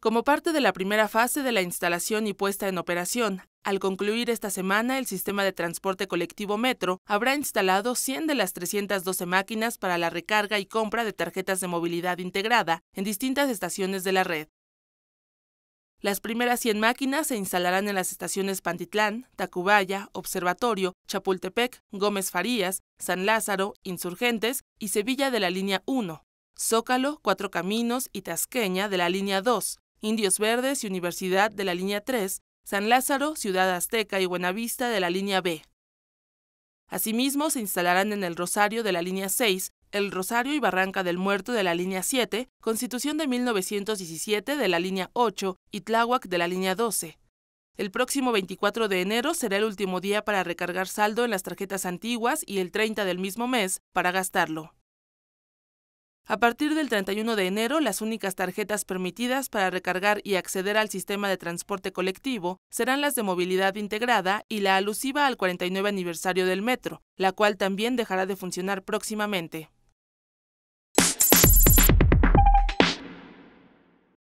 Como parte de la primera fase de la instalación y puesta en operación, al concluir esta semana, el sistema de transporte colectivo Metro habrá instalado 100 de las 312 máquinas para la recarga y compra de tarjetas de movilidad integrada en distintas estaciones de la red. Las primeras 100 máquinas se instalarán en las estaciones Pantitlán, Tacubaya, Observatorio, Chapultepec, Gómez Farías, San Lázaro, Insurgentes y Sevilla de la línea 1, Zócalo, Cuatro Caminos y Tasqueña de la línea 2, Indios Verdes y Universidad de la línea 3, San Lázaro, Ciudad Azteca y Buenavista de la línea B. Asimismo, se instalarán en el Rosario de la línea 6, el Rosario y Barranca del Muerto de la línea 7, Constitución de 1917 de la línea 8 y Tláhuac de la línea 12. El próximo 24 de enero será el último día para recargar saldo en las tarjetas antiguas y el 30 del mismo mes para gastarlo. A partir del 31 de enero, las únicas tarjetas permitidas para recargar y acceder al sistema de transporte colectivo serán las de movilidad integrada y la alusiva al 49 aniversario del metro, la cual también dejará de funcionar próximamente.